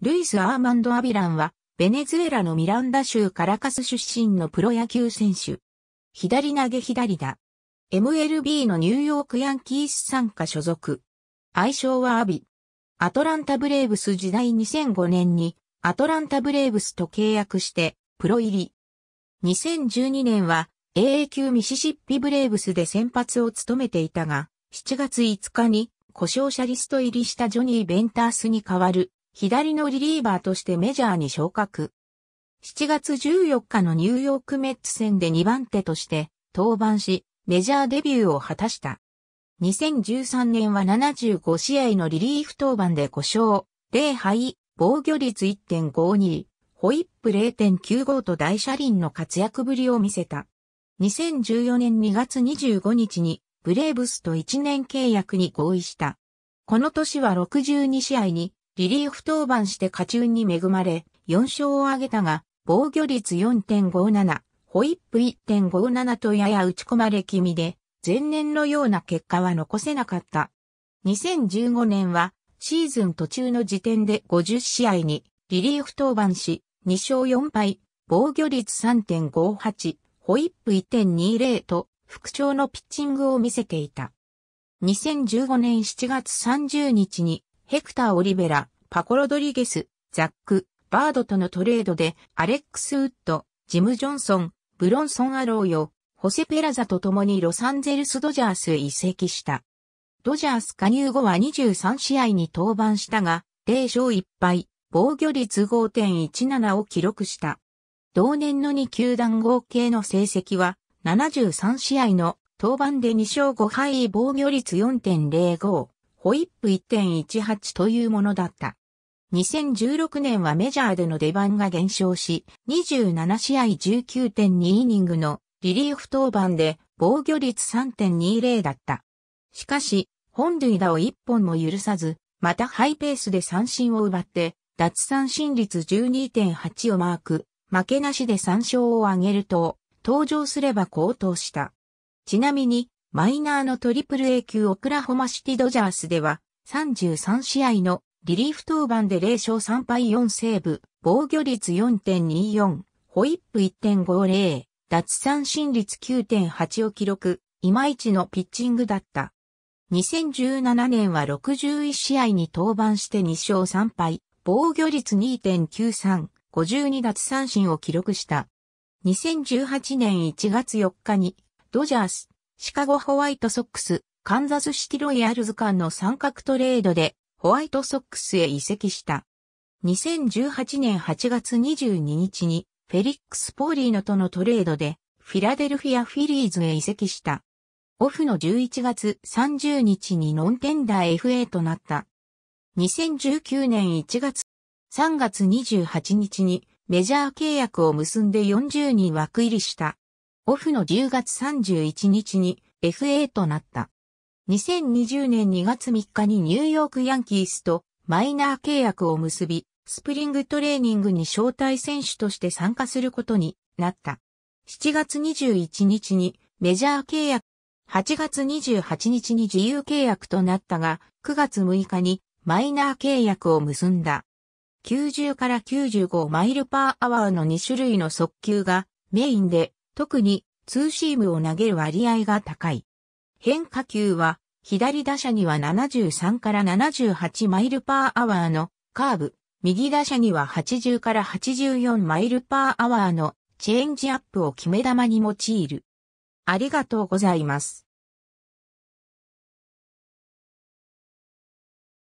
ルイス・アーマンド・アビランは、ベネズエラのミランダ州カラカス出身のプロ野球選手。左投げ左打。MLB のニューヨークヤンキース参加所属。愛称はアビ。アトランタブレーブス時代2005年に、アトランタブレーブスと契約して、プロ入り。2012年は、AA 級ミシシッピブレーブスで先発を務めていたが、7月5日に、故障者リスト入りしたジョニー・ベンタースに代わる左のリリーバーとしてメジャーに昇格。7月14日のニューヨークメッツ戦で2番手として登板し、メジャーデビューを果たした。2013年は75試合のリリーフ登板で5勝、0敗、防御率1.52、ホイップ0.95と大車輪の活躍ぶりを見せた。2014年2月25日にブレーブスと1年契約に合意した。この年は62試合にリリーフ登板して過中に恵まれ、4勝を挙げたが、防御率4.57、ホイップ1.57とやや打ち込まれ気味で、前年のような結果は残せなかった。2015年は、シーズン途中の時点で50試合に、リリーフ登板し、2勝4敗、防御率3.58、ホイップ1.20と、復調のピッチングを見せていた。2015年7月30日にヘクター・オリベラ、パコ・ロドリゲス、ザック、バードとのトレードで、アレックス・ウッド、ジム・ジョンソン、ブロンソン・アローよ、ホセ・ペラザと共にロサンゼルス・ドジャースへ移籍した。ドジャース加入後は23試合に登板したが、0勝1敗、防御率5.17を記録した。同年の2球団合計の成績は、73試合の登板で2勝5敗防御率4.05。ホイップ1.18というものだった。2016年はメジャーでの出番が減少し、27試合19.2イニングのリリーフ登板で防御率3.20だった。しかし、本塁打を1本も許さず、またハイペースで三振を奪って、脱三振率12.8をマーク、負けなしで3勝を挙げると、登場すれば高騰した。ちなみに、マイナーのトリプル A 級オクラホマシティドジャースでは、33試合のリリーフ登板で0勝3敗4セーブ、防御率4.24、ホイップ1.50、脱三振率9.8を記録、いまいちのピッチングだった。2017年は61試合に登板して2勝3敗、防御率2.93、52脱三振を記録した。2018年1月4日に、ドジャース、シカゴホワイトソックス、カンザスシティロイヤルズ間の三角トレードでホワイトソックスへ移籍した。2018年8月22日にフェリックス・ポーリーノとのトレードでフィラデルフィア・フィリーズへ移籍した。オフの11月30日にノンテンダー FA となった。2019年1月3月28日にメジャー契約を結んで40人枠入りした。オフの10月31日に FA となった。2020年2月3日にニューヨークヤンキースとマイナー契約を結び、スプリングトレーニングに招待選手として参加することになった。7月21日にメジャー契約、8月28日に自由契約となったが、9月6日にマイナー契約を結んだ。90から95マイルパーアワーの2種類の速球がメインで特にツーシームを投げる割合が高い。変化球は左打者には73から78マイルパーアワーのカーブ、右打者には80から84マイルパーアワーのチェンジアップを決め球に用いる。ありがとうございます。